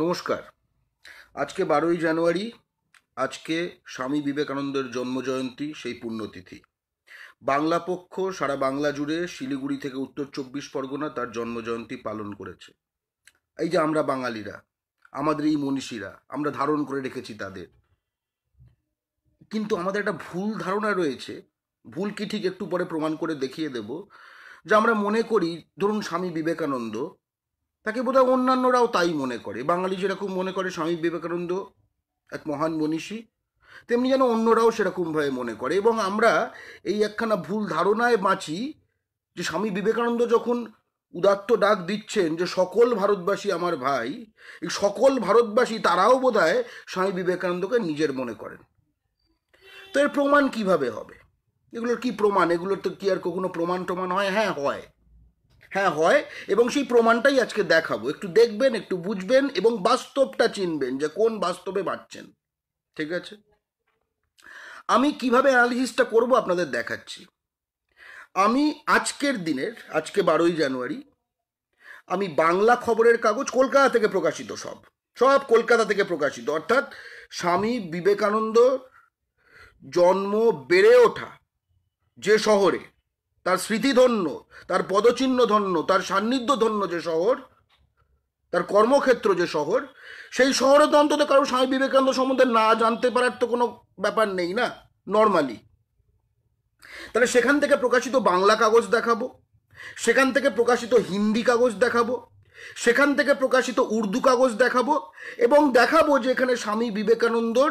নমস্কার আজকে বারোই জানুয়ারি আজকে স্বামী বিবেকানন্দের জন্মজয়ন্তী সেই পুণ্যতিথি বাংলা পক্ষ সারা বাংলা জুড়ে শিলিগুড়ি থেকে উত্তর চব্বিশ পরগনা তার জন্মজয়ন্তী পালন করেছে এই যে আমরা বাঙালিরা আমাদের এই মনীষীরা আমরা ধারণ করে রেখেছি তাদের কিন্তু আমাদের একটা ভুল ধারণা রয়েছে ভুল কি ঠিক একটু পরে প্রমাণ করে দেখিয়ে দেব যে আমরা মনে করি ধরুন স্বামী বিবেকানন্দ তাকে বোধহয় অন্যান্যরাও তাই মনে করে বাঙালি যেরকম মনে করে স্বামী বিবেকানন্দ এক মহান মনীষী তেমনি যেন অন্যরাও সেরকমভাবে মনে করে এবং আমরা এই একখানা ভুল ধারণায় বাঁচি যে স্বামী বিবেকানন্দ যখন উদাত্ত ডাক দিচ্ছেন যে সকল ভারতবাসী আমার ভাই এই সকল ভারতবাসী তারাও বোধ স্বামী বিবেকানন্দকে নিজের মনে করেন তো এর প্রমাণ কিভাবে হবে এগুলোর কি প্রমাণ এগুলোর তো কি আর কখনো প্রমাণ টমাণ হয় হ্যাঁ হয় হ্যাঁ হয় এবং সেই প্রমাণটাই আজকে দেখাবো একটু দেখবেন একটু বুঝবেন এবং বাস্তবটা চিনবেন যে কোন বাস্তবে বাঁচছেন ঠিক আছে আমি কিভাবে অ্যানালিসিসটা করব আপনাদের দেখাচ্ছি আমি আজকের দিনের আজকে বারোই জানুয়ারি আমি বাংলা খবরের কাগজ কলকাতা থেকে প্রকাশিত সব সব কলকাতা থেকে প্রকাশিত অর্থাৎ স্বামী বিবেকানন্দ জন্ম বেড়ে ওঠা যে শহরে তার স্মৃতিধন্য তার পদচিহ্ন ধন্য তার সান্নিধ্য ধন্য যে শহর তার কর্মক্ষেত্র যে শহর সেই শহরে তো অন্তত কারো স্বামী বিবেকানন্দ সম্বন্ধে না জানতে পারার তো কোনো ব্যাপার নেই না নর্মালি তাহলে সেখান থেকে প্রকাশিত বাংলা কাগজ দেখাবো সেখান থেকে প্রকাশিত হিন্দি কাগজ দেখাবো সেখান থেকে প্রকাশিত উর্দু কাগজ দেখাবো এবং দেখাবো যে এখানে স্বামী বিবেকানন্দর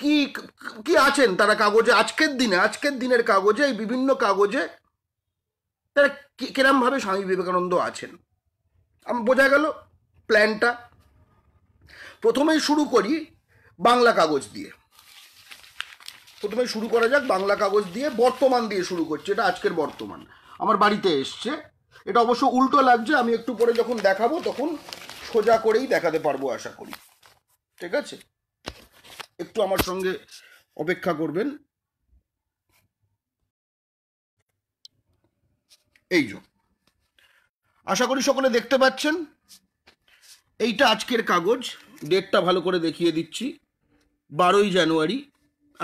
কি কি আছেন তারা কাগজে আজকের দিনে আজকের দিনের কাগজে এই বিভিন্ন কাগজে তারা কিরমভাবে স্বামী বিবেকানন্দ আছেন আমি বোঝা গেল প্ল্যানটা প্রথমেই শুরু করি বাংলা কাগজ দিয়ে প্রথমে শুরু করা যাক বাংলা কাগজ দিয়ে বর্তমান দিয়ে শুরু করছি এটা আজকের বর্তমান আমার বাড়িতে এসছে এটা অবশ্য উল্টো লাগছে আমি একটু পরে যখন দেখাবো তখন সোজা করেই দেখাতে পারবো আশা করি ঠিক আছে একটু আমার সঙ্গে অপেক্ষা করবেন এই যে আশা করি সকলে দেখতে পাচ্ছেন এইটা আজকের কাগজ ডেটটা ভালো করে দেখিয়ে দিচ্ছি বারোই জানুয়ারি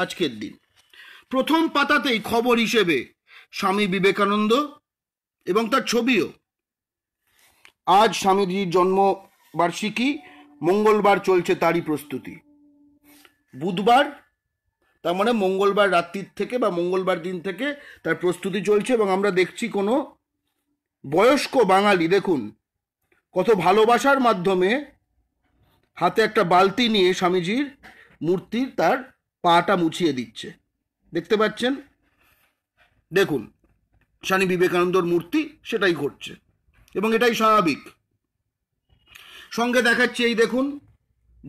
আজকের দিন প্রথম পাতাতেই খবর হিসেবে স্বামী বিবেকানন্দ এবং তার ছবিও আজ স্বামীজির জন্মবার্ষিকী মঙ্গলবার চলছে তারই প্রস্তুতি বুধবার তার মানে মঙ্গলবার রাত্রির থেকে বা মঙ্গলবার দিন থেকে তার প্রস্তুতি চলছে এবং আমরা দেখছি কোনো বয়স্ক বাঙালি দেখুন কত ভালোবাসার মাধ্যমে হাতে একটা বালতি নিয়ে স্বামীজির মূর্তির তার পাটা মুছিয়ে দিচ্ছে দেখতে পাচ্ছেন দেখুন স্বামী বিবেকানন্দর মূর্তি সেটাই ঘটছে এবং এটাই স্বাভাবিক সঙ্গে দেখাচ্ছি এই দেখুন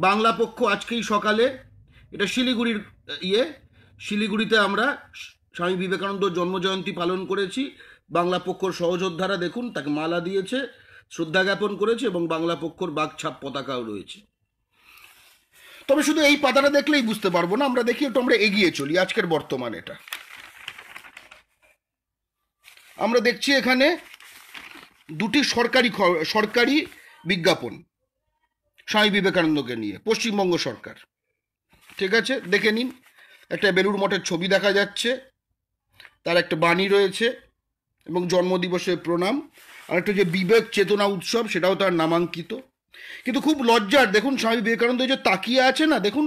বাংলা পক্ষ আজকেই সকালে এটা শিলিগুড়ির ইয়ে শিলিগুড়িতে আমরা স্বামী বিবেকানন্দ জন্মজয়ন্তী পালন করেছি বাংলা পক্ষর সহযোদ্ধারা দেখুন তাকে মালা দিয়েছে শ্রদ্ধা জ্ঞাপন করেছে এবং বাংলা পক্ষর বাঘছাপ পতাকাও রয়েছে তবে শুধু এই পাতাটা দেখলেই বুঝতে পারবো না আমরা দেখি একটু আমরা এগিয়ে চলি আজকের বর্তমান এটা আমরা দেখছি এখানে দুটি সরকারি সরকারি বিজ্ঞাপন স্বামী বিবেকানন্দকে নিয়ে পশ্চিমবঙ্গ সরকার ঠিক আছে দেখে নিন একটা বেলুর মঠের ছবি দেখা যাচ্ছে তার একটা বাণী রয়েছে এবং জন্মদিবসের প্রণাম আর একটা যে বিবেক চেতনা উৎসব সেটাও তার নামাঙ্কিত কিন্তু খুব লজ্জার দেখুন স্বামী বিবেকানন্দ যে তাকিয়ে আছে না দেখুন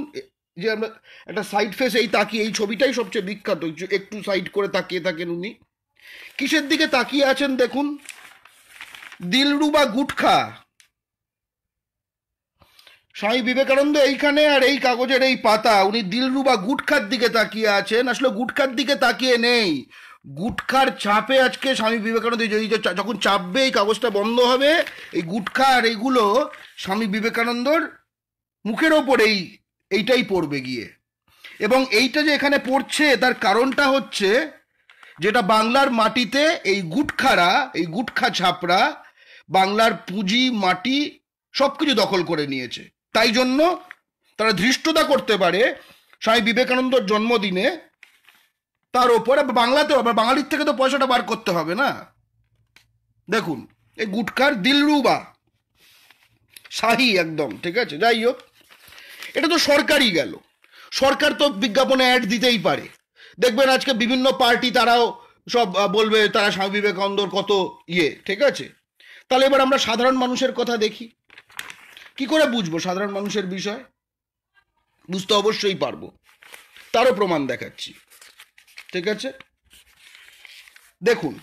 যে আমরা একটা সাইড ফেস এই তাকিয়ে এই ছবিটাই সবচেয়ে বিখ্যাত একটু সাইড করে তাকিয়ে থাকেন উনি কিসের দিকে তাকিয়ে আছেন দেখুন দিলরুবা গুটখা স্বামী বিবেকানন্দ এইখানে আর এই কাগজের এই পাতা উনি দিলরুবা গুটখার দিকে তাকিয়ে আছেন আসলে গুটখার দিকে তাকিয়ে নেই গুটখার চাপে আজকে স্বামী বিবেকানন্দ যদি যখন চাপবে এই কাগজটা বন্ধ হবে এই গুটখা আর এইগুলো স্বামী বিবেকানন্দর মুখের ওপরেই এইটাই পড়বে গিয়ে এবং এইটা যে এখানে পড়ছে তার কারণটা হচ্ছে যেটা বাংলার মাটিতে এই গুটখারা এই গুটখা ছাপরা বাংলার পুঁজি মাটি সব কিছু দখল করে নিয়েছে তাই জন্য তারা ধৃষ্টতা করতে পারে স্বামী বিবেকানন্দর জন্মদিনে তার ওপরে বাংলাতেও আবার বাঙালির থেকে তো পয়সাটা বার করতে হবে না দেখুন এই গুটকার দিলরুবা শাহি একদম ঠিক আছে যাই হোক এটা তো সরকারই গেল সরকার তো বিজ্ঞাপনে অ্যাড দিতেই পারে দেখবেন আজকে বিভিন্ন পার্টি তারাও সব বলবে তারা স্বামী বিবেকানন্দর কত ইয়ে ঠিক আছে তাহলে এবার আমরা সাধারণ মানুষের কথা দেখি কি করে বুঝবো সাধারণ মানুষের বিষয় বুঝতে অবশ্যই পারবো তারও প্রমাণ দেখাচ্ছি ঠিক আছে দেখুন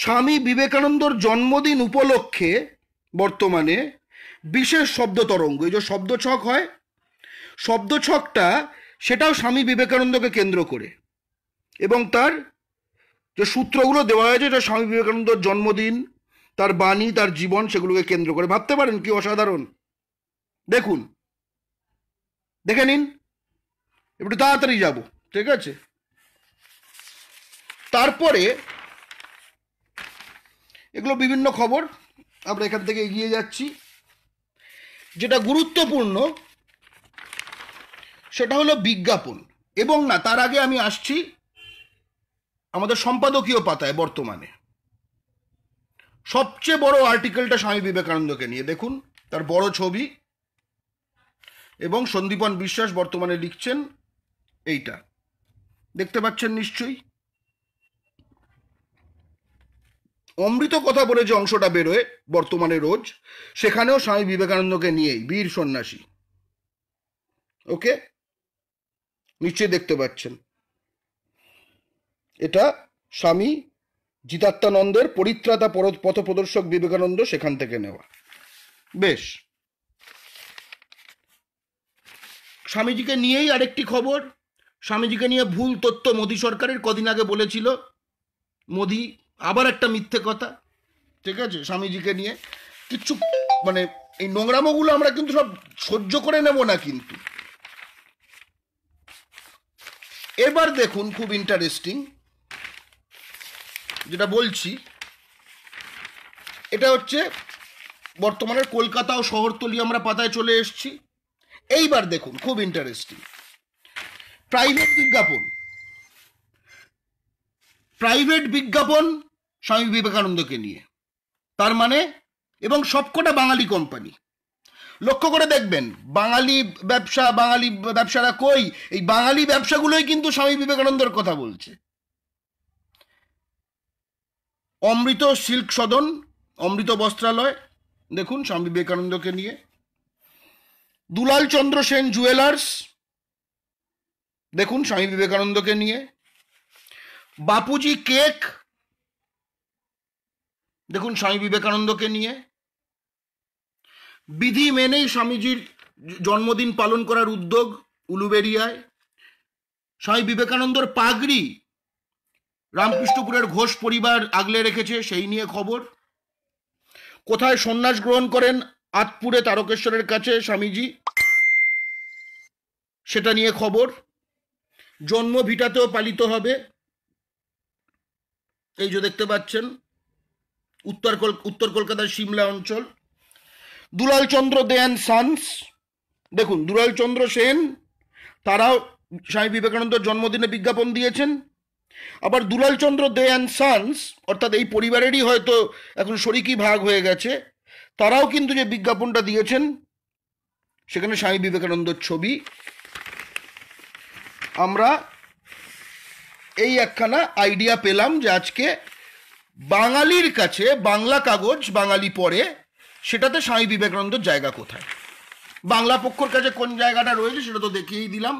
স্বামী বিবেকানন্দর জন্মদিন উপলক্ষে বর্তমানে বিশেষ শব্দ তরঙ্গ এই যে শব্দ ছক হয় শব্দ ছকটা সেটাও স্বামী বিবেকানন্দকে কেন্দ্র করে এবং তার যে সূত্রগুলো দেওয়া হয়েছে এটা স্বামী বিবেকানন্দর জন্মদিন তার বাণী তার জীবন সেগুলোকে কেন্দ্র করে ভাবতে পারেন কি অসাধারণ দেখুন দেখে নিন একটু তাড়াতাড়ি যাব ঠিক আছে তারপরে এগুলো বিভিন্ন খবর আমরা এখান থেকে এগিয়ে যাচ্ছি যেটা গুরুত্বপূর্ণ সেটা হলো বিজ্ঞাপন এবং না তার আগে আমি আসছি আমাদের সম্পাদকীয় পাতায় বর্তমানে সবচেয়ে বড় আর্টিকেলটা স্বামী বিবেকানন্দকে নিয়ে দেখুন তার বড় ছবি এবং সন্দীপন বিশ্বাস বর্তমানে লিখছেন এইটা দেখতে পাচ্ছেন নিশ্চয়ই অমৃত কথা বলে যে অংশটা বেরোয় বর্তমানে রোজ সেখানেও স্বামী বিবেকানন্দকে নিয়েই বীর সন্ন্যাসী ওকে নিশ্চয়ই দেখতে পাচ্ছেন এটা স্বামী জিতাত্মানন্দের পরিত্রাতা পথ প্রদর্শক বিবেকানন্দ সেখান থেকে নেওয়া বেশ স্বামীজিকে নিয়েই আরেকটি খবর স্বামীজিকে নিয়ে ভুল তথ্য মোদী সরকারের কদিন আগে বলেছিল মোদি আবার একটা মিথ্যে কথা ঠিক আছে স্বামীজিকে নিয়ে কিচ্ছু মানে এই নোংরামোগুলো আমরা কিন্তু সব সহ্য করে নেব না কিন্তু এবার দেখুন খুব ইন্টারেস্টিং যেটা বলছি এটা হচ্ছে বর্তমানে কলকাতা ও শহরতলি আমরা পাতায় চলে এসছি এইবার দেখুন খুব ইন্টারেস্টিং প্রাইভেট বিজ্ঞাপন প্রাইভেট বিজ্ঞাপন স্বামী বিবেকানন্দকে নিয়ে তার মানে এবং সবকটা বাঙালি কোম্পানি লক্ষ্য করে দেখবেন বাঙালি ব্যবসা বাঙালি ব্যবসারা কই এই বাঙালি ব্যবসাগুলোই কিন্তু স্বামী বিবেকানন্দের কথা বলছে অমৃত সিল্ক সদন অমৃত বস্ত্রালয় দেখুন স্বামী বিবেকানন্দকে নিয়ে দুলাল চন্দ্র সেন জুয়েলার্স দেখুন স্বামী বিবেকানন্দকে নিয়ে বাপুজি কেক দেখুন স্বামী বিবেকানন্দকে নিয়ে বিধি মেনেই স্বামীজির জন্মদিন পালন করার উদ্যোগ উলুবেরিয়ায় স্বামী বিবেকানন্দর পাগড়ি রামকৃষ্ণপুরের ঘোষ পরিবার আগলে রেখেছে সেই নিয়ে খবর কোথায় সন্ন্যাস গ্রহণ করেন আতপুরে তারকেশ্বরের কাছে স্বামীজি সেটা নিয়ে খবর জন্ম ভিটাতেও পালিত হবে এই যে দেখতে পাচ্ছেন উত্তর উত্তর কলকাতার সিমলা অঞ্চল দুলালচন্দ্র দে অ্যান্ড সানস দেখুন দুলালচন্দ্র সেন তারাও স্বামী বিবেকানন্দর জন্মদিনে বিজ্ঞাপন দিয়েছেন আবার দুলালচন্দ্র দে অ্যান্ড সানস অর্থাৎ এই পরিবারেরই হয়তো এখন শরিকি ভাগ হয়ে গেছে তারাও কিন্তু যে বিজ্ঞাপনটা দিয়েছেন সেখানে স্বামী বিবেকানন্দর ছবি আমরা এই একখানা আইডিয়া পেলাম যে আজকে বাঙালির কাছে বাংলা কাগজ বাঙালি পড়ে সেটাতে স্বামী বিবেকানন্দর জায়গা কোথায় বাংলা পক্ষর কাছে কোন জায়গাটা রয়েছে সেটা তো দেখিয়েই দিলাম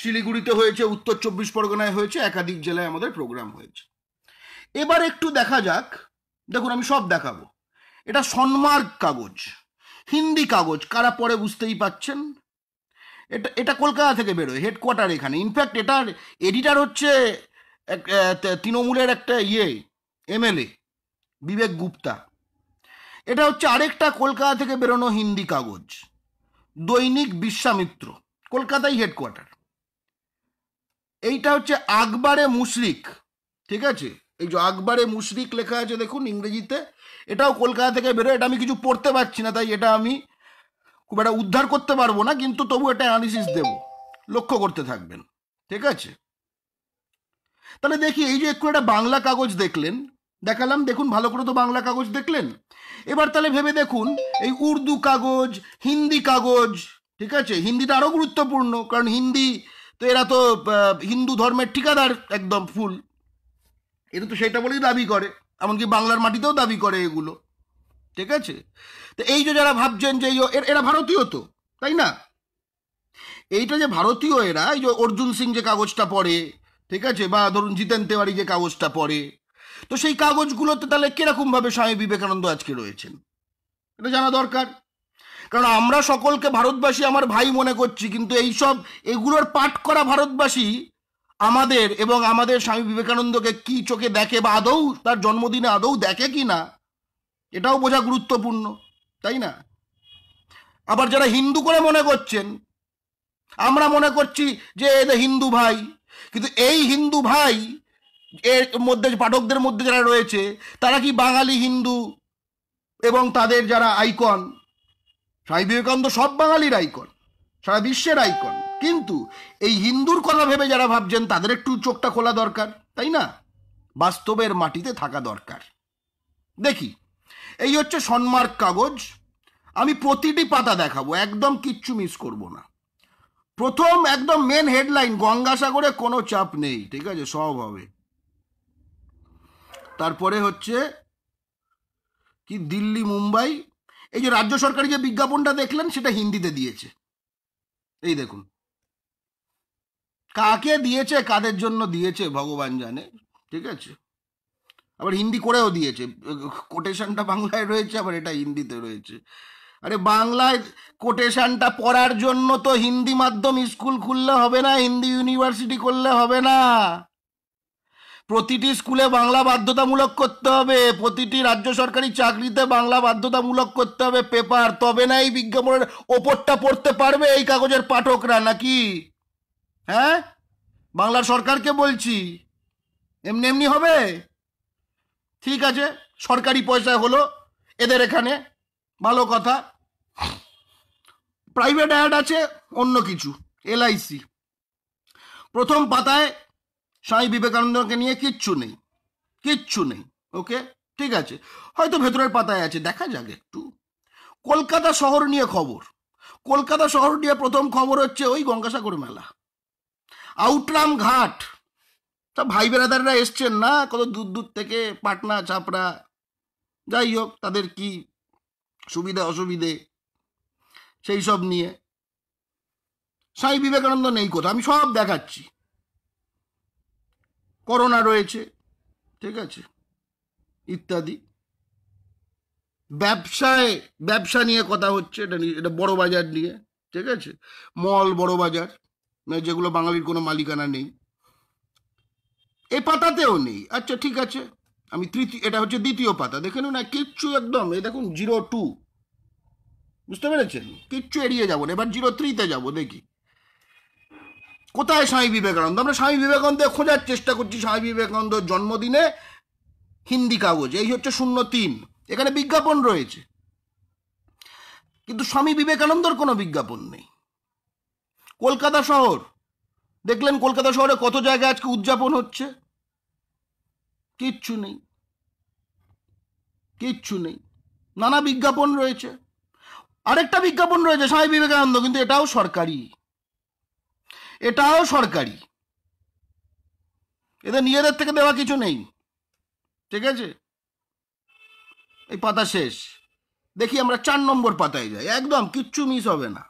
শিলিগুড়িতে হয়েছে উত্তর চব্বিশ পরগনায় হয়েছে একাধিক জেলায় আমাদের প্রোগ্রাম হয়েছে এবার একটু দেখা যাক দেখুন আমি সব দেখাবো এটা সন্মার্গ কাগজ হিন্দি কাগজ কারা পরে বুঝতেই পাচ্ছেন এটা এটা কলকাতা থেকে বেরোয় হেডকোয়ার্টার এখানে ইনফ্যাক্ট এটার এডিটার হচ্ছে তৃণমূলের একটা ইয়ে এমএলএ বিবেক গুপ্তা এটা হচ্ছে আরেকটা কলকাতা থেকে বেরোনো হিন্দি কাগজ দৈনিক বিশ্বামিত্র কলকাতাই হেডকোয়ার্টার এইটা হচ্ছে আকবারে মুশরিক ঠিক আছে এই যে আকবারে মুশরিক লেখা আছে দেখুন ইংরেজিতে এটাও কলকাতা থেকে বেরোয় এটা আমি কিছু পড়তে পারছি না তাই এটা আমি খুব একটা উদ্ধার করতে পারবো না কিন্তু তবু এটা অ্যানালিসিস দেব লক্ষ্য করতে থাকবেন ঠিক আছে তাহলে দেখি এই যে একটু একটা বাংলা কাগজ দেখলেন দেখালাম দেখুন ভালো করে তো বাংলা কাগজ দেখলেন এবার তাহলে ভেবে দেখুন এই উর্দু কাগজ হিন্দি কাগজ ঠিক আছে হিন্দিটা আরও গুরুত্বপূর্ণ কারণ হিন্দি তো এরা তো হিন্দু ধর্মের ঠিকাদার একদম ফুল এরা তো সেটা বলেই দাবি করে এমনকি বাংলার মাটিতেও দাবি করে এগুলো ঠিক আছে তো এই যে যারা ভাবছেন যে এরা ভারতীয় তো তাই না এইটা যে ভারতীয় এরা এই যে অর্জুন সিং যে কাগজটা পড়ে ঠিক আছে বা ধরুন জিতেন তেওয়ারি যে কাগজটা পড়ে তো সেই কাগজগুলোতে তাহলে কীরকমভাবে স্বামী বিবেকানন্দ আজকে রয়েছেন এটা জানা দরকার কারণ আমরা সকলকে ভারতবাসী আমার ভাই মনে করছি কিন্তু এইসব এগুলোর পাঠ করা ভারতবাসী আমাদের এবং আমাদের স্বামী বিবেকানন্দকে কি চোখে দেখে বা আদৌ তার জন্মদিনে আদৌ দেখে কি না এটাও বোঝা গুরুত্বপূর্ণ তাই না আবার যারা হিন্দু করে মনে করছেন আমরা মনে করছি যে এদের হিন্দু ভাই কিন্তু এই হিন্দু ভাই এর মধ্যে পাঠকদের মধ্যে যারা রয়েছে তারা কি বাঙালি হিন্দু এবং তাদের যারা আইকন স্বামী বিবেকানন্দ সব বাঙালির আইকন সারা বিশ্বের আইকন কিন্তু এই হিন্দুর কথা ভেবে যারা ভাবছেন তাদের একটু চোখটা খোলা দরকার তাই না বাস্তবের মাটিতে থাকা দরকার দেখি এই হচ্ছে সন্মার্ক কাগজ আমি প্রতিটি পাতা দেখাবো একদম কিচ্ছু মিস করব না প্রথম একদম মেন হেডলাইন গঙ্গাসাগরে কোনো চাপ নেই ঠিক আছে সব হবে তারপরে হচ্ছে কি দিল্লি মুম্বাই এই যে রাজ্য সরকারি যে বিজ্ঞাপনটা দেখলেন সেটা হিন্দিতে দিয়েছে এই দেখুন কাকে দিয়েছে কাদের জন্য দিয়েছে ভগবান জানে ঠিক আছে আবার হিন্দি করেও দিয়েছে কোটেশনটা বাংলায় রয়েছে আবার এটা হিন্দিতে রয়েছে আরে বাংলায় কোটেশনটা পড়ার জন্য তো হিন্দি মাধ্যম স্কুল খুললে হবে না হিন্দি ইউনিভার্সিটি করলে হবে না প্রতিটি স্কুলে বাংলা বাধ্যতামূলক করতে হবে প্রতিটি রাজ্য সরকারি চাকরিতে বাংলা বাধ্যতামূলক করতে হবে পেপার তবে না এই বিজ্ঞাপনের ওপরটা পড়তে পারবে এই কাগজের পাঠকরা নাকি হ্যাঁ বাংলা সরকারকে বলছি এমনি এমনি হবে ঠিক আছে সরকারি পয়সায় হলো এদের এখানে ভালো কথা প্রাইভেট অ্যাড আছে অন্য কিছু এলআইসি প্রথম পাতায় স্বামী বিবেকানন্দকে নিয়ে কিচ্ছু নেই কিচ্ছু নেই ওকে ঠিক আছে হয়তো ভেতরের পাতায় আছে দেখা যাক একটু কলকাতা শহর নিয়ে খবর কলকাতা শহর নিয়ে প্রথম খবর হচ্ছে ওই গঙ্গাসাগর মেলা আউটরাম ঘাট তা ভাই বেড়াদাররা এসছেন না কত দূর দূর থেকে পাটনা চাপড়া যাই হোক তাদের কি সুবিধা অসুবিধে সেই সব নিয়ে স্বামী বিবেকানন্দ নেই কোথাও আমি সব দেখাচ্ছি করোনা রয়েছে ঠিক আছে ইত্যাদি ব্যবসায় ব্যবসা নিয়ে কথা হচ্ছে এটা নিয়ে এটা বড় বাজার নিয়ে ঠিক আছে মল বড় বাজার মানে যেগুলো বাঙালির কোনো মালিকানা নেই এ পাতাতেও নেই আচ্ছা ঠিক আছে আমি তৃতীয় এটা হচ্ছে দ্বিতীয় পাতা দেখে না কিচ্ছু একদম এই দেখুন জিরো টু বুঝতে পেরেছেন কিচ্ছু এড়িয়ে যাবো এবার জিরো থ্রিতে যাবো দেখি কোথায় স্বামী বিবেকানন্দ আমরা স্বামী বিবেকানন্দ খোঁজার চেষ্টা করছি স্বামী বিবেকানন্দ জন্মদিনে হিন্দি কাগজ এই হচ্ছে শূন্য তিন এখানে বিজ্ঞাপন রয়েছে কিন্তু স্বামী বিবেকানন্দর কোনো বিজ্ঞাপন নেই কলকাতা শহর দেখলেন কলকাতা শহরে কত জায়গায় আজকে উদযাপন হচ্ছে কিচ্ছু নেই কিচ্ছু নেই নানা বিজ্ঞাপন রয়েছে আরেকটা বিজ্ঞাপন রয়েছে স্বামী বিবেকানন্দ কিন্তু এটাও সরকারি এটাও সরকারি এদের নিজেদের থেকে দেওয়া কিছু নেই ঠিক আছে এই পাতা শেষ দেখি আমরা চার নম্বর পাতায় যাই একদম কিচ্ছু মিস হবে না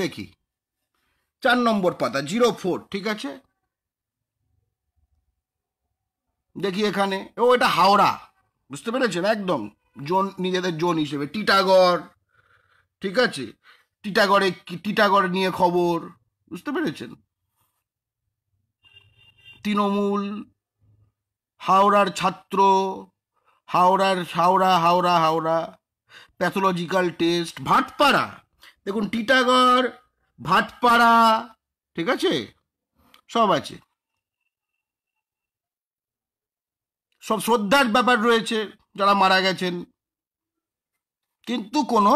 দেখি চার নম্বর পাতা জিরো ফোর ঠিক আছে দেখি এখানে ও এটা হাওড়া বুঝতে পেরেছেন একদম জোন নিজেদের জোন হিসেবে টিটাগড় ঠিক আছে টিটাগড়ে টিটাগড় নিয়ে খবর বুঝতে পেরেছেন তৃণমূল হাওড়ার ছাত্র হাওড়ার হাওড়া হাওড়া হাওড়া প্যাথোলজিক্যাল টেস্ট ভাটপাড়া দেখুন টিটাগড় ভাটপাড়া ঠিক আছে সব আছে সব শ্রদ্ধার ব্যাপার রয়েছে যারা মারা গেছেন কিন্তু কোনো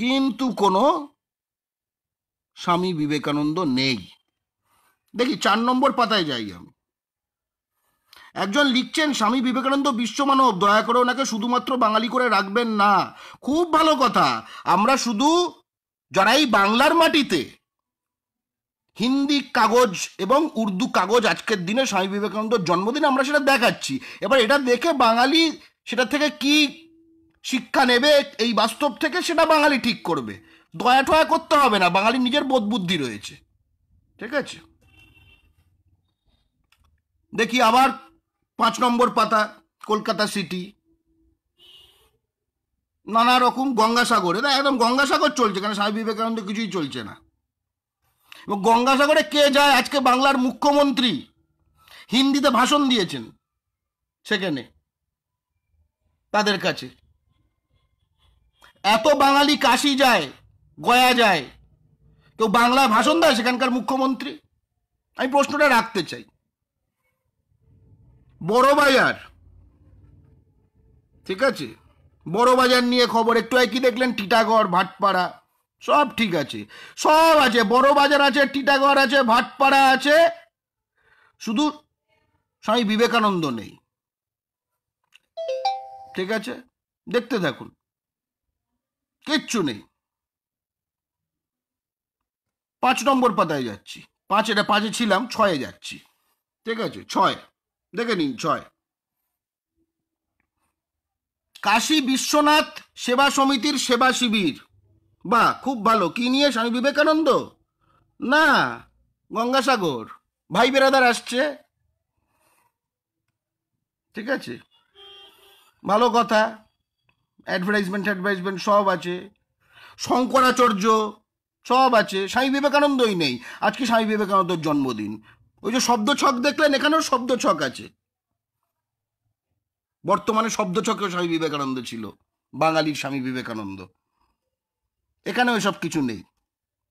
কিন্তু কোনো স্বামী বিবেকানন্দ নেই দেখি চার নম্বর পাতায় যাই আমি একজন লিখছেন স্বামী বিবেকানন্দ বিশ্বমানব দয়া করে ওনাকে শুধুমাত্র বাঙালি করে রাখবেন না খুব ভালো কথা আমরা শুধু যারা এই বাংলার মাটিতে হিন্দি কাগজ এবং উর্দু কাগজ আজকের দিনে স্বামী বিবেকানন্দর জন্মদিন আমরা সেটা দেখাচ্ছি এবার এটা দেখে বাঙালি সেটা থেকে কি শিক্ষা নেবে এই বাস্তব থেকে সেটা বাঙালি ঠিক করবে দয়া টয়া করতে হবে না বাঙালি নিজের বোধ বুদ্ধি রয়েছে ঠিক আছে দেখি আবার পাঁচ নম্বর পাতা কলকাতা সিটি নানা রকম গঙ্গাসাগরে না একদম গঙ্গাসাগর চলছে কারণ স্বামী বিবেকানন্দ কিছুই চলছে না এবং গঙ্গাসাগরে কে যায় আজকে বাংলার মুখ্যমন্ত্রী হিন্দিতে ভাষণ দিয়েছেন সেখানে তাদের কাছে এত বাঙালি কাশি যায় গয়া যায় কেউ বাংলায় ভাষণ দেয় সেখানকার মুখ্যমন্ত্রী আমি প্রশ্নটা রাখতে চাই বড় বাজার ঠিক আছে বড় বাজার নিয়ে খবর একটু কি দেখলেন টিটাগড় ভাটপাড়া সব ঠিক আছে সব আছে বড় বাজার আছে টিটাগড় আছে ভাটপাড়া আছে শুধু স্বামী বিবেকানন্দ নেই ঠিক আছে দেখতে থাকুন কিচ্ছু নেই পাঁচ নম্বর পাতায় যাচ্ছি পাঁচ এটা পাঁচে ছিলাম ছয়ে যাচ্ছি ঠিক আছে ছয় দেখে নিন ছয় কাশী বিশ্বনাথ সেবা সমিতির সেবা শিবির বা খুব ভালো কি নিয়ে স্বামী বিবেকানন্দ না গঙ্গাসাগর ভাই বেরাদার আসছে ঠিক আছে ভালো কথা অ্যাডভার্টাইজমেন্ট অ্যাডভার্টাইজমেন্ট সব আছে শঙ্করাচার্য সব আছে স্বামী বিবেকানন্দই নেই আজকে স্বামী বিবেকানন্দর জন্মদিন ওই যে শব্দ ছক দেখলেন এখানেও শব্দ ছক আছে বর্তমানে শব্দ ছকেও স্বামী বিবেকানন্দ ছিল বাঙালির স্বামী বিবেকানন্দ এখানেও সব কিছু নেই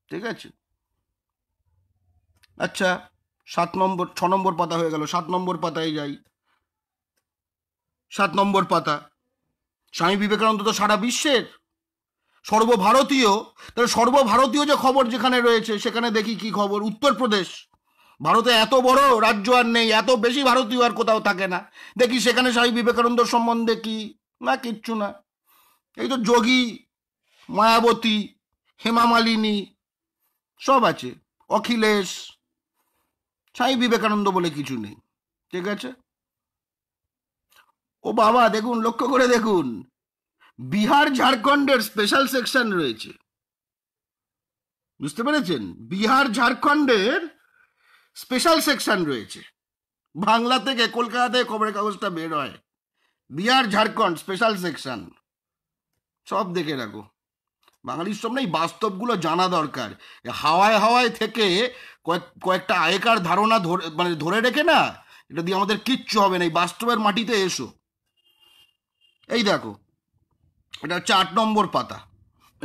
ঠিক আছে আচ্ছা সাত নম্বর ছ নম্বর পাতা হয়ে গেল সাত নম্বর পাতায় যাই সাত নম্বর পাতা স্বামী বিবেকানন্দ তো সারা বিশ্বের সর্বভারতীয় তাহলে সর্বভারতীয় যে খবর যেখানে রয়েছে সেখানে দেখি কি খবর উত্তরপ্রদেশ ভারতে এত বড় রাজ্য আর নেই এত বেশি ভারতীয় আর কোথাও থাকে না দেখি সেখানে স্বামী বিবেকানন্দ সম্বন্ধে কি না কিচ্ছু না এই তো যোগী মায়াবতী হেমামালিনী সব আছে অখিলেশ স্বামী বিবেকানন্দ বলে কিছু নেই ঠিক আছে ও বাবা দেখুন লক্ষ্য করে দেখুন বিহার ঝাড়খণ্ডের স্পেশাল সেকশন রয়েছে বুঝতে পেরেছেন বিহার ঝাড়খণ্ডের স্পেশাল সেকশন রয়েছে বাংলা থেকে কলকাতা থেকে খবরের কাগজটা বের হয় বিহার ঝাড়খণ্ড স্পেশাল সেকশন সব দেখে রাখো বাঙালির সামনে এই বাস্তবগুলো জানা দরকার হাওয়ায় হাওয়ায় থেকে কয়েক কয়েকটা আয়কার ধারণা ধরে মানে ধরে রেখে না এটা দিয়ে আমাদের কিচ্ছু হবে না এই বাস্তবের মাটিতে এসো এই দেখো এটা হচ্ছে আট নম্বর পাতা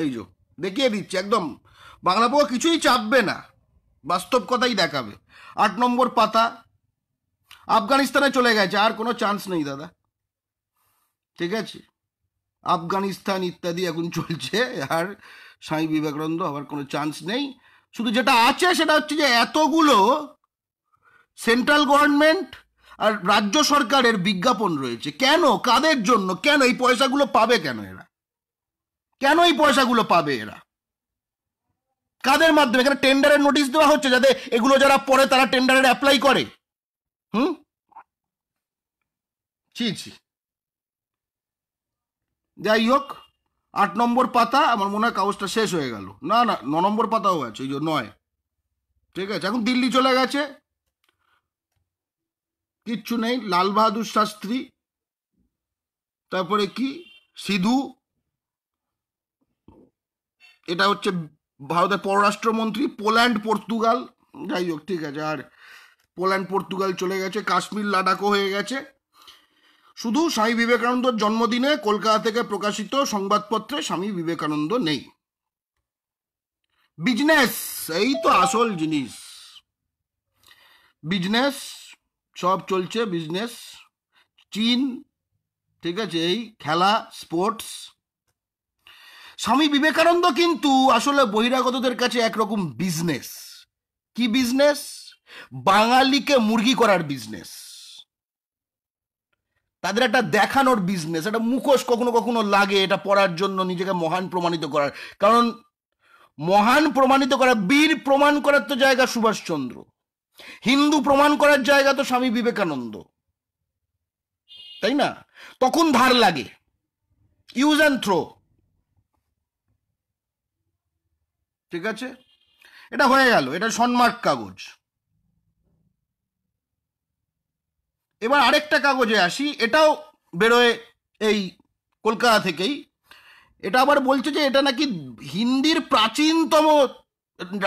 এই যো দেখিয়ে দিচ্ছি একদম বাংলা পোকা কিছুই চাপবে না বাস্তব কথাই দেখাবে আট নম্বর পাতা আফগানিস্তানে চলে গেছে আর কোনো চান্স নেই দাদা ঠিক আছে আফগানিস্তান ইত্যাদি এখন চলছে আর স্বামী বিবেকানন্দ আবার কোনো চান্স নেই শুধু যেটা আছে সেটা হচ্ছে যে এতগুলো সেন্ট্রাল গভর্নমেন্ট আর রাজ্য সরকারের বিজ্ঞাপন রয়েছে কেন কাদের জন্য কেন এই পয়সাগুলো পাবে কেন এরা কেন এই পয়সাগুলো পাবে এরা কাদের মাধ্যমে এখানে টেন্ডারের নোটিশ দেওয়া হচ্ছে যাতে এগুলো যারা পরে তারা টেন্ডারের অ্যাপ্লাই করে হুম ছি ছি যাই হোক আট নম্বর পাতা আমার মনে হয় কাগজটা শেষ হয়ে গেল না না ন নম্বর পাতাও আছে ওই নয় ঠিক আছে এখন দিল্লি চলে গেছে কিচ্ছু নেই লাল বাহাদুর শাস্ত্রী তারপরে কি সিধু এটা হচ্ছে ভারতের পররাষ্ট্রমন্ত্রী পোল্যান্ড পর্তুগাল যাই হোক ঠিক আছে আর পোল্যান্ড পর্তুগাল চলে গেছে কাশ্মীর লাডাখও হয়ে গেছে শুধু স্বামী বিবেকানন্দর জন্মদিনে কলকাতা থেকে প্রকাশিত সংবাদপত্রে স্বামী বিবেকানন্দ নেই বিজনেস এই তো আসল জিনিস বিজনেস সব চলছে বিজনেস চীন ঠিক আছে এই খেলা স্পোর্টস স্বামী বিবেকানন্দ কিন্তু আসলে বহিরাগতদের কাছে একরকম বিজনেস কি বিজনেস বাঙালিকে মুরগি করার বিজনেস তাদের একটা দেখানোর বিজনেস একটা মুখোশ কখনো কখনো লাগে এটা পড়ার জন্য নিজেকে মহান প্রমাণিত করার কারণ মহান প্রমাণিত করা বীর প্রমাণ করার তো জায়গা সুভাষচন্দ্র হিন্দু প্রমাণ করার জায়গা তো স্বামী বিবেকানন্দ তাই না তখন ধার লাগে ইউজ অ্যান্ড থ্রো ঠিক আছে এটা হয়ে গেল এটা সন্মার্ক কাগজ এবার আরেকটা কাগজে আসি এটাও বেরোয় এই কলকাতা থেকেই এটা আবার বলছে যে এটা নাকি হিন্দির প্রাচীনতম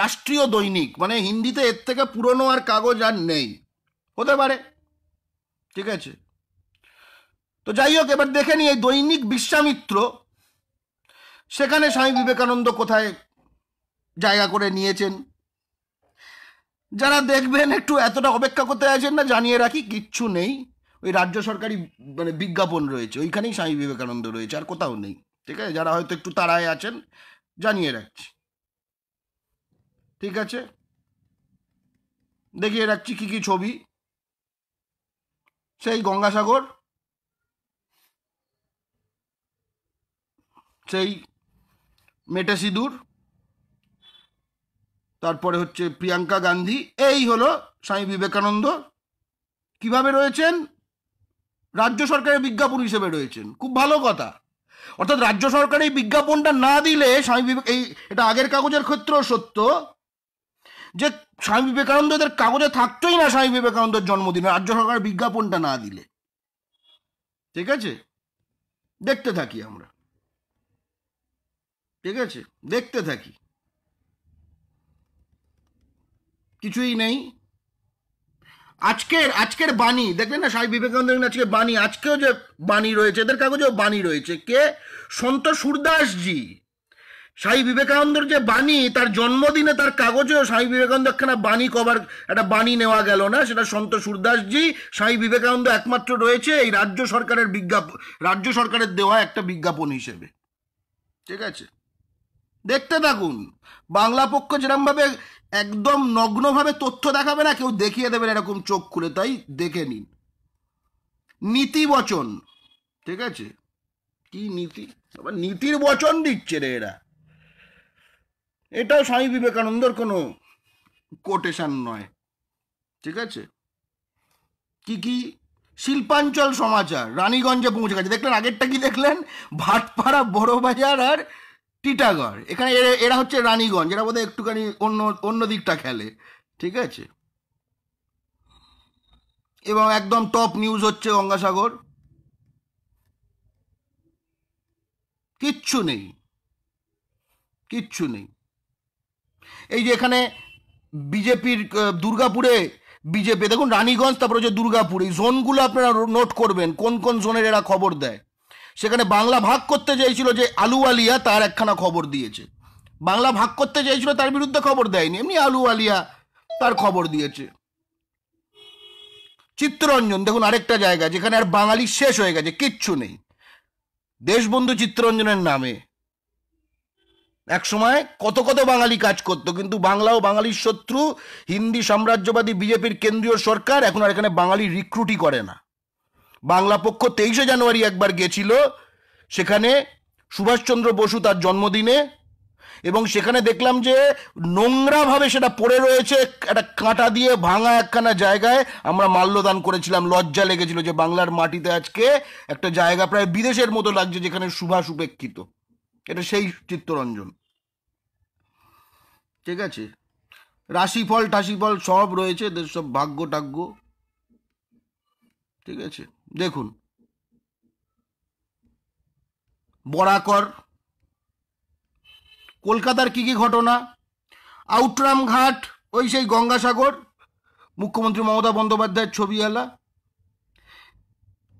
রাষ্ট্রীয় দৈনিক মানে হিন্দিতে এর থেকে পুরনো আর কাগজ আর নেই হতে পারে ঠিক আছে তো যাই হোক এবার দেখে নিই এই দৈনিক বিশ্বামিত্র সেখানে স্বামী বিবেকানন্দ কোথায় জায়গা করে নিয়েছেন যারা দেখবেন একটু এতটা অপেক্ষা করতে আছেন না জানিয়ে রাখি কিচ্ছু নেই ওই রাজ্য সরকারি মানে বিজ্ঞাপন রয়েছে ওইখানেই স্বামী বিবেকানন্দ রয়েছে আর কোথাও নেই ঠিক আছে যারা হয়তো একটু তাড়ায় আছেন জানিয়ে রাখছি ঠিক আছে দেখিয়ে রাখছি কী কী ছবি সেই গঙ্গাসাগর সেই মেটে সিঁদুর তারপরে হচ্ছে প্রিয়াঙ্কা গান্ধী এই হলো স্বামী বিবেকানন্দ কিভাবে রয়েছেন রাজ্য সরকারের বিজ্ঞাপন হিসেবে রয়েছেন খুব ভালো কথা অর্থাৎ রাজ্য সরকার এই বিজ্ঞাপনটা না দিলে স্বামী বিবেক এই এটা আগের কাগজের ক্ষেত্রেও সত্য যে স্বামী বিবেকানন্দদের কাগজে থাকতোই না স্বামী বিবেকানন্দের জন্মদিনে রাজ্য সরকার বিজ্ঞাপনটা না দিলে ঠিক আছে দেখতে থাকি আমরা ঠিক আছে দেখতে থাকি কিছুই নেই আজকের আজকের বাণী দেখবেন না স্বামী বিবেকানন্দ আজকে বাণী আজকেও যে বাণী রয়েছে এদের কাগজেও বাণী রয়েছে কে সন্ত সুরদাসজি স্বামী বিবেকানন্দর যে বাণী তার জন্মদিনে তার কাগজেও স্বামী বিবেকানন্দ একখানা বাণী কভার একটা বাণী নেওয়া গেল না সেটা সন্ত সুরদাসজি স্বামী বিবেকানন্দ একমাত্র রয়েছে এই রাজ্য সরকারের বিজ্ঞাপন রাজ্য সরকারের দেওয়া একটা বিজ্ঞাপন হিসেবে ঠিক আছে দেখতে থাকুন বাংলা পক্ষ যেরমভাবে একদম নগ্নভাবে তথ্য দেখাবে না কেউ দেখিয়ে দেবেন এরকম চোখ খুলে তাই দেখে নিন নীতি বচন ঠিক আছে কি নীতি আবার নীতির বচন দিচ্ছে রে এরা এটাও স্বামী বিবেকানন্দর কোনো কোটেশন নয় ঠিক আছে কি কি শিল্পাঞ্চল সমাচার রানীগঞ্জে পৌঁছে গেছে দেখলেন আগেরটা কি দেখলেন ভাটপাড়া বড়বাজার আর টিটাগড় এখানে এরা হচ্ছে রানীগঞ্জ এরা বোধহয় একটুখানি অন্য অন্য দিকটা খেলে ঠিক আছে এবং একদম টপ নিউজ হচ্ছে গঙ্গাসাগর কিচ্ছু নেই কিচ্ছু নেই এই যে এখানে বিজেপির দুর্গাপুরে বিজেপি দেখুন রানীগঞ্জ তারপরে যে দুর্গাপুর এই জোনগুলো আপনারা নোট করবেন কোন কোন জোনের এরা খবর দেয় সেখানে বাংলা ভাগ করতে চাইছিল যে আলুওয়ালিয়া তার একখানা খবর দিয়েছে বাংলা ভাগ করতে চাইছিল তার বিরুদ্ধে খবর দেয়নি এমনি আলুওয়ালিয়া তার খবর দিয়েছে চিত্তরঞ্জন দেখুন আরেকটা জায়গা যেখানে আর বাঙালি শেষ হয়ে গেছে কিচ্ছু নেই দেশবন্ধু চিত্তরঞ্জনের নামে এক সময় কত কত বাঙালি কাজ করতো কিন্তু বাংলা ও বাঙালির শত্রু হিন্দি সাম্রাজ্যবাদী বিজেপির কেন্দ্রীয় সরকার এখন আর এখানে বাঙালি রিক্রুটই করে না বাংলা পক্ষ তেইশে জানুয়ারি একবার গেছিল সেখানে সুভাষচন্দ্র বসু তার জন্মদিনে এবং সেখানে দেখলাম যে নোংরাভাবে সেটা পড়ে রয়েছে একটা কাঁটা দিয়ে ভাঙা একখানা জায়গায় আমরা মাল্যদান করেছিলাম লজ্জা লেগেছিল যে বাংলার মাটিতে আজকে একটা জায়গা প্রায় বিদেশের মতো লাগছে যেখানে সুভাষ উপেক্ষিত এটা সেই চিত্তরঞ্জন ঠিক আছে রাশিফল টাশিফল সব রয়েছে এদের সব ভাগ্য টাগ্য ঠিক আছে দেখুন বরাকর কলকাতার কি কি ঘটনা আউটরাম ঘাট ওই সেই গঙ্গাসাগর মুখ্যমন্ত্রী মমতা বন্দ্যোপাধ্যায়ের ছবি এলা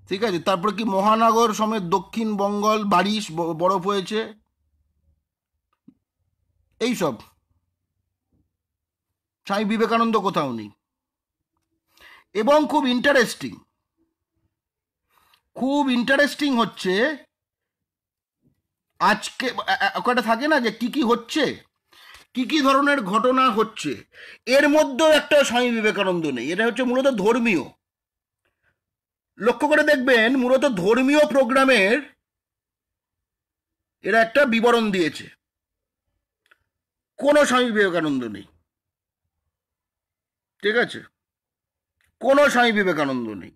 ঠিক আছে তারপরে কি মহানগর সমেত দক্ষিণ বঙ্গল বাড়ি বরফ হয়েছে এইসব স্বামী বিবেকানন্দ কোথাও নেই এবং খুব ইন্টারেস্টিং খুব ইন্টারেস্টিং হচ্ছে আজকে কটা থাকে না যে কি কি হচ্ছে কি কি ধরনের ঘটনা হচ্ছে এর মধ্যেও একটা স্বামী বিবেকানন্দ নেই এটা হচ্ছে মূলত ধর্মীয় লক্ষ্য করে দেখবেন মূলত ধর্মীয় প্রোগ্রামের এরা একটা বিবরণ দিয়েছে কোনো স্বামী বিবেকানন্দ নেই ঠিক আছে কোনো স্বামী বিবেকানন্দ নেই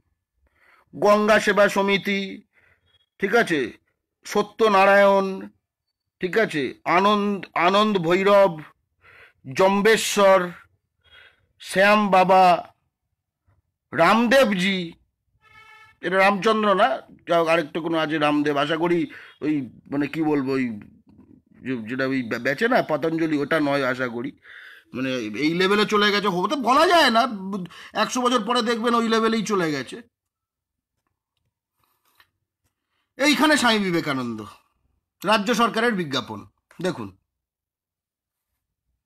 গঙ্গা সেবা সমিতি ঠিক আছে সত্যনারায়ণ ঠিক আছে আনন্দ আনন্দ ভৈরব জম্বেশ্বর শ্যাম বাবা রামদেবজি এটা রামচন্দ্র না আরেকটা কোনো আছে রামদেব আশা করি ওই মানে কি বলবো ওই যেটা ওই বেচে না পতঞ্জলি ওটা নয় আশা করি মানে এই লেভেলে চলে গেছে হতে বলা যায় না একশো বছর পরে দেখবেন ওই লেভেলেই চলে গেছে এইখানে স্বামী বিবেকানন্দ রাজ্য সরকারের বিজ্ঞাপন দেখুন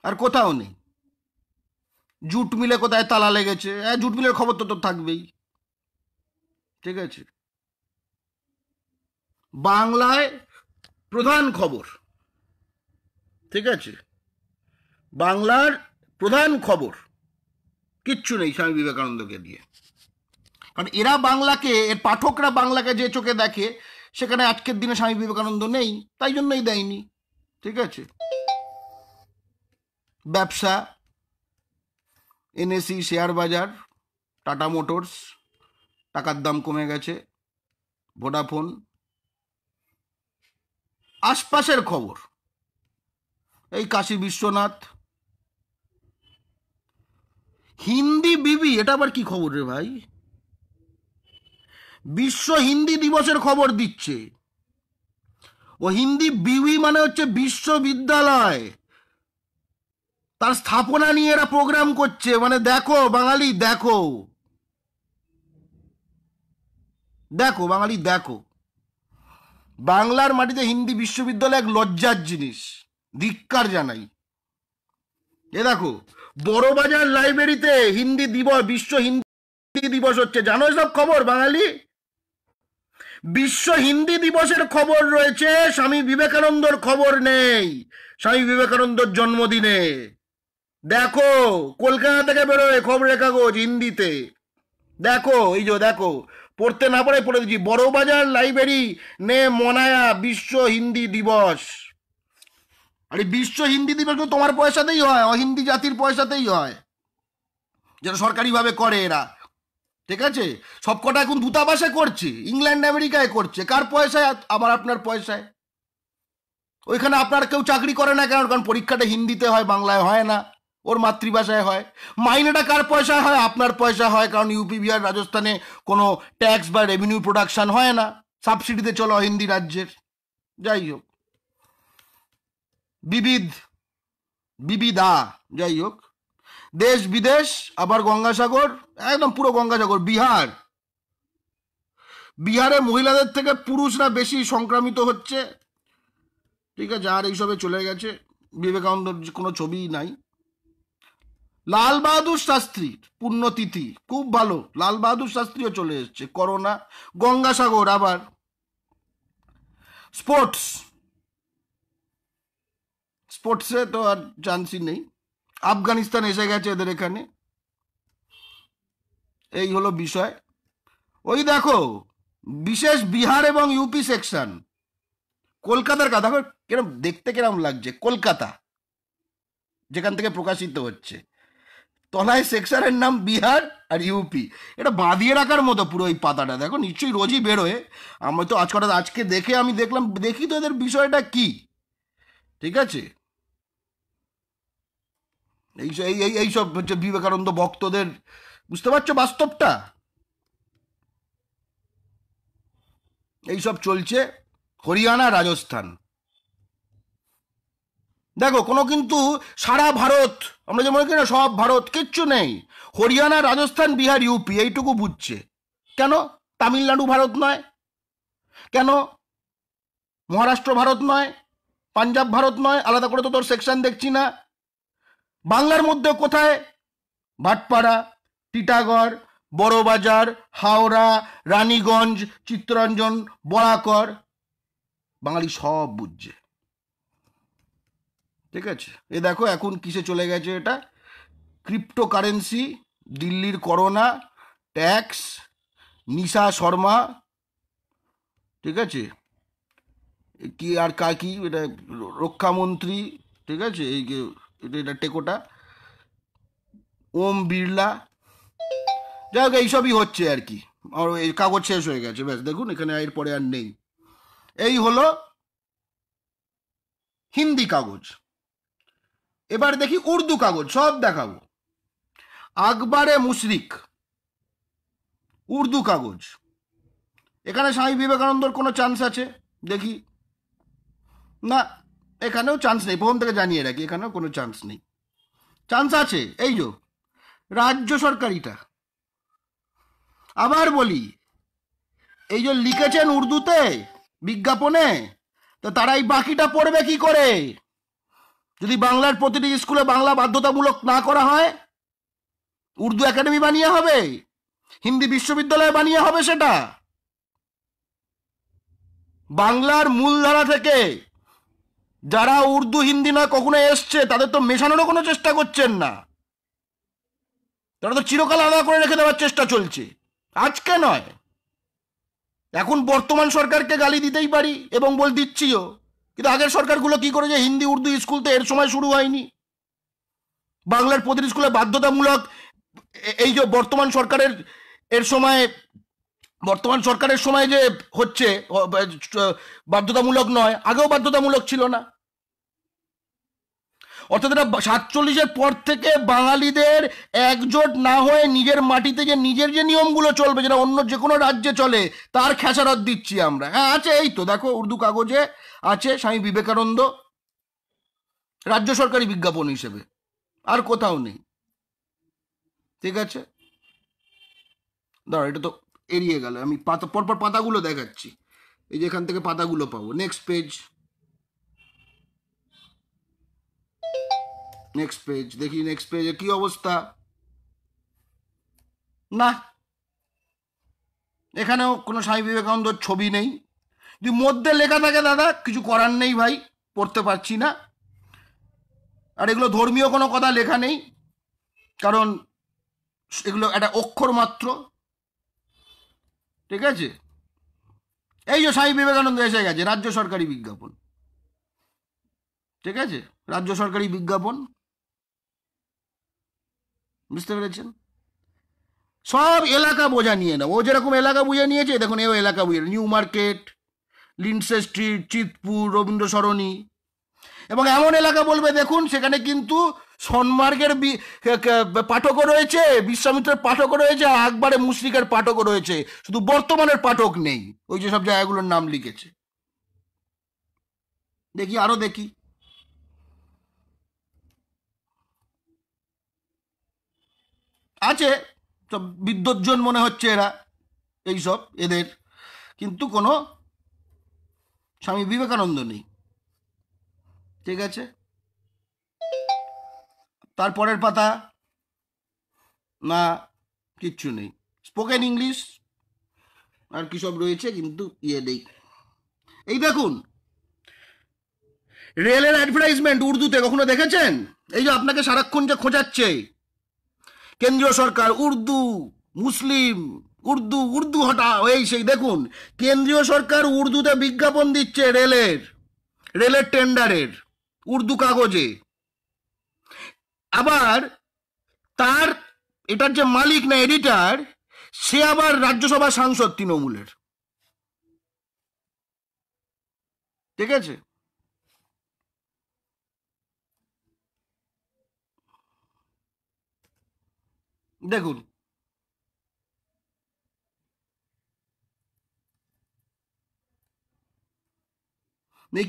আর কোথাও নেই জুট মিলে কোথায় তালা লেগেছে হ্যাঁ জুট মিলের খবর তো তো থাকবেই ঠিক আছে বাংলায় প্রধান খবর ঠিক আছে বাংলার প্রধান খবর কিচ্ছু নেই স্বামী বিবেকানন্দকে দিয়ে কারণ এরা বাংলাকে এর পাঠকরা বাংলাকে যে চোখে দেখে সেখানে আজকের দিনে স্বামী বিবেকানন্দ নেই তাই জন্যই দেয়নি ঠিক আছে ব্যবসা এনএসি শেয়ার বাজার টাটা মোটরস টাকার দাম কমে গেছে ভোডাফোন আশপাশের খবর এই কাশী বিশ্বনাথ হিন্দি বিবি এটা আবার কি খবর রে ভাই বিশ্ব হিন্দি দিবসের খবর দিচ্ছে ও হিন্দি বিবি মানে হচ্ছে বিশ্ববিদ্যালয় তার স্থাপনা নিয়ে এরা প্রোগ্রাম করছে মানে দেখো বাঙালি দেখো দেখো বাঙালি দেখো বাংলার মাটিতে হিন্দি বিশ্ববিদ্যালয় এক লজ্জার জিনিস ধিক্কার জানাই এ দেখো বড়বাজার লাইব্রেরিতে হিন্দি দিবস বিশ্ব হিন্দি দিবস হচ্ছে জানো সব খবর বাঙালি বিশ্ব হিন্দি দিবসের খবর রয়েছে স্বামী বিবেকানন্দর খবর নেই স্বামী বিবেকানন্দর জন্মদিনে দেখো কলকাতা থেকে বেরোয় খবরের কাগজ হিন্দিতে দেখো এই যে দেখো পড়তে না পড়ে পড়ে দিচ্ছি বড়বাজার লাইব্রেরি নে মনায়া বিশ্ব হিন্দি দিবস আরে বিশ্ব হিন্দি দিবস তো তোমার পয়সাতেই হয় অহিন্দি জাতির পয়সাতেই হয় যেটা সরকারিভাবে করে এরা ঠিক আছে সবকটা এখন দূতাবাসে করছে ইংল্যান্ড আমেরিকায় করছে কার পয়সায় আবার আপনার পয়সায় ওইখানে আপনার কেউ চাকরি করে না কেন কারণ পরীক্ষাটা হিন্দিতে হয় বাংলায় হয় না ওর মাতৃভাষায় হয় মাইনেটা কার পয়সা হয় আপনার পয়সা হয় কারণ ইউপি বিহার রাজস্থানে কোনো ট্যাক্স বা রেভিনিউ প্রোডাকশান হয় না সাবসিডিতে চলো হিন্দি রাজ্যের যাই হোক বিবিধ বিবিধা যাই হোক দেশ বিদেশ আবার গঙ্গাসাগর একদম পুরো গঙ্গাসাগর বিহার বিহারে মহিলাদের থেকে পুরুষরা বেশি সংক্রামিত হচ্ছে ঠিক আছে আর এইসবে চলে গেছে বিবেকানন্দর কোনো ছবি নাই লাল বাহাদুর শাস্ত্রীর পুণ্যতিথি খুব ভালো লাল বাহাদুর শাস্ত্রীও চলে এসছে করোনা গঙ্গাসাগর আবার স্পোর্টস স্পোর্টসে তো আর চান্সই নেই আফগানিস্তান এসে গেছে এদের এখানে এই হলো বিষয় ওই দেখো বিশেষ বিহার এবং ইউপি সেকশন কলকাতার কথা দেখো কিরম দেখতে কিরম লাগছে কলকাতা যেখান থেকে প্রকাশিত হচ্ছে তলায় সেকশনের নাম বিহার আর ইউপি এটা বাঁধিয়ে রাখার মতো পুরো এই পাতাটা দেখো নিশ্চয়ই রোজই বেরোয় আমি তো আজ আজকে দেখে আমি দেখলাম দেখি তো এদের বিষয়টা কি ঠিক আছে এই এই এইসব হচ্ছে বিবেকানন্দ ভক্তদের বুঝতে পারছো বাস্তবটা এইসব চলছে হরিয়ানা রাজস্থান দেখো কোনো কিন্তু সারা ভারত আমরা যেমন কি না সব ভারত কিচ্ছু নেই হরিয়ানা রাজস্থান বিহার ইউপি এইটুকু বুঝছে কেন তামিলনাড়ু ভারত নয় কেন মহারাষ্ট্র ভারত নয় পাঞ্জাব ভারত নয় আলাদা করে তো তোর সেকশন দেখছি না বাংলার মধ্যে কোথায় ভাটপাড়া টিটাগড় বড়বাজার হাওড়া রানীগঞ্জ চিত্তরঞ্জন বরাকর বাঙালি সব বুঝছে ঠিক আছে এ দেখো এখন কিসে চলে গেছে এটা ক্রিপ্টোকারেন্সি দিল্লির করোনা ট্যাক্স নিশা শর্মা ঠিক আছে কি আর কাকি এটা রক্ষামন্ত্রী ঠিক আছে এই এটা টেকোটা ওম বিড়লা যাই হোক এইসবই হচ্ছে আর কি আর এই কাগজ শেষ হয়ে গেছে ব্যাস দেখুন এখানে এরপরে আর নেই এই হলো হিন্দি কাগজ এবার দেখি উর্দু কাগজ সব দেখাবো আকবারে মুশরিক উর্দু কাগজ এখানে স্বামী বিবেকানন্দর কোনো চান্স আছে দেখি না এখানেও চান্স নেই প্রথম থেকে জানিয়ে রাখি এখানেও কোনো চান্স নেই চান্স আছে এই যো রাজ্য সরকারিটা আবার বলি এই যে লিখেছেন উর্দুতে বিজ্ঞাপনে তো তারা এই বাকিটা পড়বে কি করে যদি বাংলার প্রতিটি স্কুলে বাংলা বাধ্যতামূলক না করা হয় উর্দু একাডেমি বানিয়ে হবে হিন্দি বিশ্ববিদ্যালয়ে বানিয়ে হবে সেটা বাংলার মূলধারা থেকে যারা উর্দু হিন্দি না কখনো এসছে তাদের তো মেশানোরও কোনো চেষ্টা করছেন না তারা তো চিরকাল আলাদা করে রেখে দেওয়ার চেষ্টা চলছে আজকে নয় এখন বর্তমান সরকারকে গালি দিতেই পারি এবং বল দিচ্ছিও কিন্তু আগের সরকারগুলো কি করেছে হিন্দি উর্দু স্কুল তো এর সময় শুরু হয়নি বাংলার প্রতিটি স্কুলে বাধ্যতামূলক এই যে বর্তমান সরকারের এর সময় বর্তমান সরকারের সময় যে হচ্ছে বাধ্যতামূলক নয় আগেও বাধ্যতামূলক ছিল না অর্থাৎ এটা সাতচল্লিশের পর থেকে বাঙালিদের একজোট না হয়ে নিজের মাটি থেকে নিজের যে নিয়মগুলো চলবে যেটা অন্য যে কোনো রাজ্যে চলে তার খেসারত দিচ্ছি আমরা হ্যাঁ আছে এই তো দেখো উর্দু কাগজে আছে স্বামী বিবেকানন্দ রাজ্য সরকারি বিজ্ঞাপন হিসেবে আর কোথাও নেই ঠিক আছে দাঁড়া এটা তো এড়িয়ে গেল আমি পাতা পরপর পাতাগুলো দেখাচ্ছি এই যে এখান থেকে পাতাগুলো পাবো নেক্সট পেজ নেক্সট পেজ দেখি নেক্সট পেজে কি অবস্থা না এখানেও কোনো স্বামী বিবেকানন্দর ছবি নেই যদি মধ্যে লেখা থাকে দাদা কিছু করার নেই ভাই পড়তে পারছি না আর এগুলো ধর্মীয় কোনো কথা লেখা নেই কারণ এগুলো একটা অক্ষর মাত্র ঠিক আছে এই যে স্বামী বিবেকানন্দ এসে গেছে রাজ্য সরকারি বিজ্ঞাপন ঠিক আছে রাজ্য সরকারি বিজ্ঞাপন বুঝতে পেরেছেন সব এলাকা বোঝা নিয়ে না ও যেরকম এলাকা বুঝে নিয়েছে দেখুন এও এলাকা বুঝে New Market Lindsay Street Chitpur Rabindra Sarani এবং এমন এলাকা বলবে দেখুন সেখানে কিন্তু সনমার্গের পাঠকও রয়েছে বিশ্বামিত্রের পাঠকও রয়েছে আর আকবারে মুশ্রিকের পাঠকও রয়েছে শুধু বর্তমানের পাঠক নেই ওই যে সব জায়গাগুলোর নাম লিখেছে দেখি আরও দেখি আছে সব বিদ্যুৎজন মনে হচ্ছে এরা এইসব এদের কিন্তু কোনো স্বামী বিবেকানন্দ নেই ঠিক আছে তারপরের পাতা না কিচ্ছু নেই স্পোকেন ইংলিশ আর কি সব রয়েছে কিন্তু ইয়ে নেই এই দেখুন রেলের অ্যাডভার্টাইজমেন্ট উর্দুতে কখনো দেখেছেন এই যে আপনাকে সারাক্ষণ যে খোঁজাচ্ছে কেন্দ্রীয় সরকার উর্দু মুসলিম উর্দু উর্দু হটা এই সেই দেখুন কেন্দ্রীয় সরকার উর্দুতে বিজ্ঞাপন দিচ্ছে রেলের রেলের টেন্ডারের উর্দু কাগজে আবার তার এটার যে মালিক না এডিটার সে আবার রাজ্যসভা সাংসদ তৃণমূলের ঠিক আছে দেখুন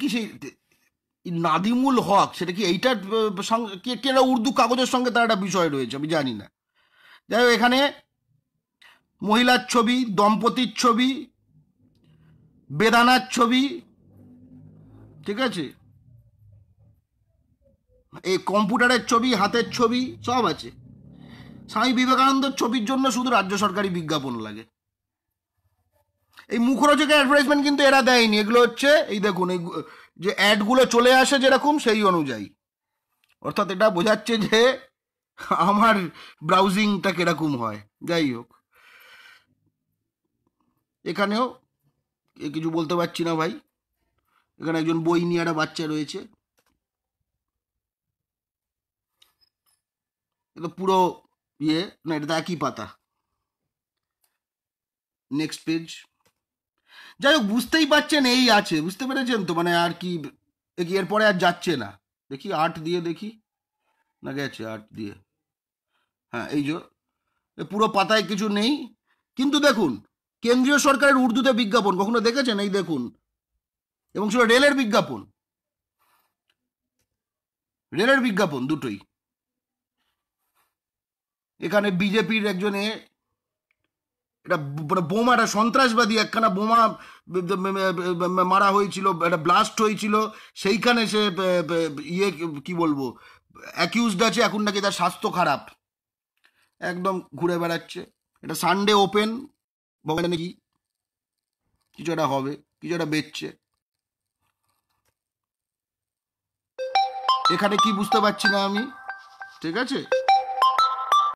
কি সেই নাদিমুল হক সেটা কি এইটার সঙ্গে একটা উর্দু কাগজের সঙ্গে তার একটা বিষয় রয়েছে আমি জানি না যাই হোক এখানে মহিলার ছবি দম্পতির ছবি বেদানার ছবি ঠিক আছে এই কম্পিউটারের ছবি হাতের ছবি সব আছে স্বামী বিবেকানন্দর ছবির জন্য শুধু রাজ্য সরকারি বিজ্ঞাপন লাগে এই মুখরোচকের অ্যাডভার্টাইজমেন্ট কিন্তু এরা দেয়নি এগুলো হচ্ছে এই দেখুন এই যে অ্যাডগুলো চলে আসে যেরকম সেই অনুযায়ী অর্থাৎ এটা বোঝাচ্ছে যে আমার ব্রাউজিংটা কীরকম হয় যাই হোক এখানেও এ কিছু বলতে পারছি না ভাই এখানে একজন বই নিয়ে একটা বাচ্চা রয়েছে এ তো পুরো ইয়ে না এটা তো একই পাতা নেক্সট পেজ যাই হোক বুঝতেই পারছেন এই আছে বুঝতে পেরেছেন তো মানে আর কি দেখি এরপরে আর যাচ্ছে না দেখি আর্ট দিয়ে দেখি না গেছে আর্ট দিয়ে হ্যাঁ এই যে পুরো পাতায় কিছু নেই কিন্তু দেখুন কেন্দ্রীয় সরকারের উর্দুতে বিজ্ঞাপন কখনো দেখেছেন এই দেখুন এবং সেটা রেলের বিজ্ঞাপন রেলের বিজ্ঞাপন দুটোই এখানে বিজেপির একজনে এটা বোমা একটা সন্ত্রাসবাদী একখানা বোমা মারা হয়েছিল একটা ব্লাস্ট হয়েছিল সেইখানে সে ইয়ে কি বলবো অ্যাকিউজড আছে এখন নাকি তার স্বাস্থ্য খারাপ একদম ঘুরে বেড়াচ্ছে এটা সানডে ওপেন ভগবান নাকি কিছু একটা হবে কিছু একটা বেচছে এখানে কি বুঝতে পারছি না আমি ঠিক আছে